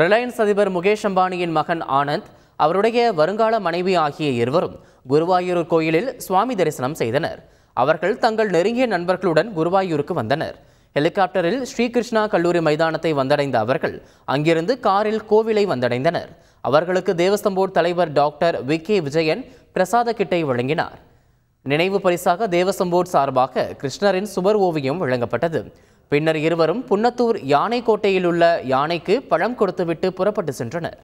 Reliance அதிபர் முகேஷ் அம்பானியின் மகன் ஆனந்த் அவருடைய வருங்கால மனைவி ஆகிய இருவரும் குருவாயூர் கோயிலில் சுவாமி தரிசனம் செய்தனர் அவர்கள் தங்கள் நெருங்கிய நண்பர்களுடன் குருவாயூருக்கு வந்தனர் ஹெலிகாப்டரில் ஸ்ரீகிருஷ்ணா கல்லூரி மைதானத்தை வந்தடைந்த அவர்கள் அங்கிருந்து காரில் கோவிலை வந்தடைந்தனர் அவர்களுக்கு தேவஸ்தம் தலைவர் டாக்டர் வி கே விஜயன் பிரசாத கிட்டை வழங்கினார் நினைவு பரிசாக தேவஸ்தம் சார்பாக கிருஷ்ணரின் சுவர் ஓவியம் வழங்கப்பட்டது பின்னர் இருவரும் புன்னத்தூர் யானைக்கோட்டையில் உள்ள யானைக்கு பழம் கொடுத்துவிட்டு புறப்பட்டு சென்றனர்